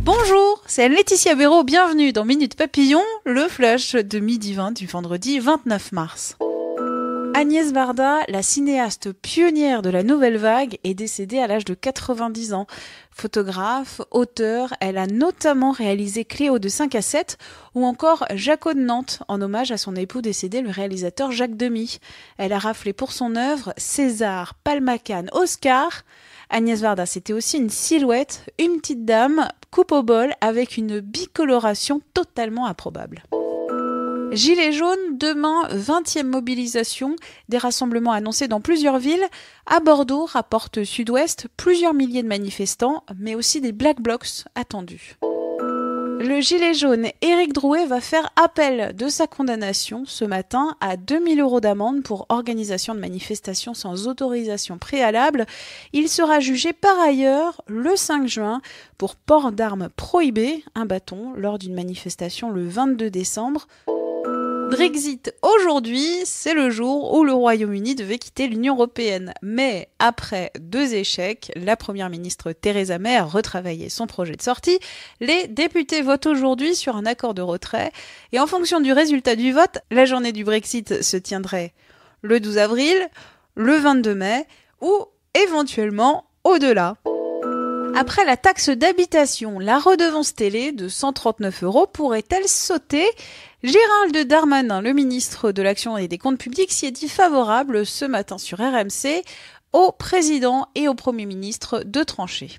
Bonjour, c'est Laetitia Béraud, bienvenue dans Minute Papillon, le flash de midi 20 du vendredi 29 mars. Agnès Varda, la cinéaste pionnière de la nouvelle vague, est décédée à l'âge de 90 ans. Photographe, auteur, elle a notamment réalisé Cléo de 5 à 7 ou encore Jaco de Nantes en hommage à son époux décédé, le réalisateur Jacques Demy. Elle a raflé pour son œuvre César, Palma Oscar. Agnès Varda, c'était aussi une silhouette, une petite dame, coupe au bol avec une bicoloration totalement improbable. Gilets jaunes, demain, 20e mobilisation, des rassemblements annoncés dans plusieurs villes. À Bordeaux, rapporte Sud-Ouest, plusieurs milliers de manifestants, mais aussi des black blocs attendus. Le gilet jaune Éric Drouet va faire appel de sa condamnation ce matin à 2000 euros d'amende pour organisation de manifestations sans autorisation préalable. Il sera jugé par ailleurs le 5 juin pour port d'armes prohibées, un bâton, lors d'une manifestation le 22 décembre. Brexit aujourd'hui, c'est le jour où le Royaume-Uni devait quitter l'Union européenne. Mais après deux échecs, la première ministre Theresa May a retravaillé son projet de sortie. Les députés votent aujourd'hui sur un accord de retrait. Et en fonction du résultat du vote, la journée du Brexit se tiendrait le 12 avril, le 22 mai ou éventuellement au-delà. Après la taxe d'habitation, la redevance télé de 139 euros pourrait-elle sauter Gérald Darmanin, le ministre de l'Action et des Comptes Publics, s'y est dit favorable ce matin sur RMC au président et au Premier ministre de trancher.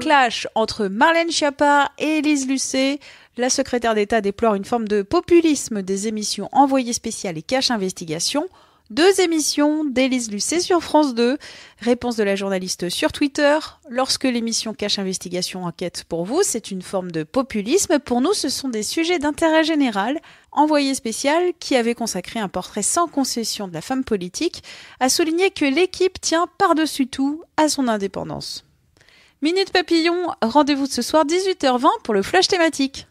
Clash entre Marlène Schiappa et Élise Lucet. La secrétaire d'État déplore une forme de populisme des émissions envoyées spéciales et cache investigation deux émissions d'Élise Lucet sur France 2. Réponse de la journaliste sur Twitter. Lorsque l'émission Cache Investigation Enquête pour vous, c'est une forme de populisme. Pour nous, ce sont des sujets d'intérêt général. Envoyé spécial, qui avait consacré un portrait sans concession de la femme politique, a souligné que l'équipe tient par-dessus tout à son indépendance. Minute Papillon, rendez-vous ce soir 18h20 pour le flash thématique.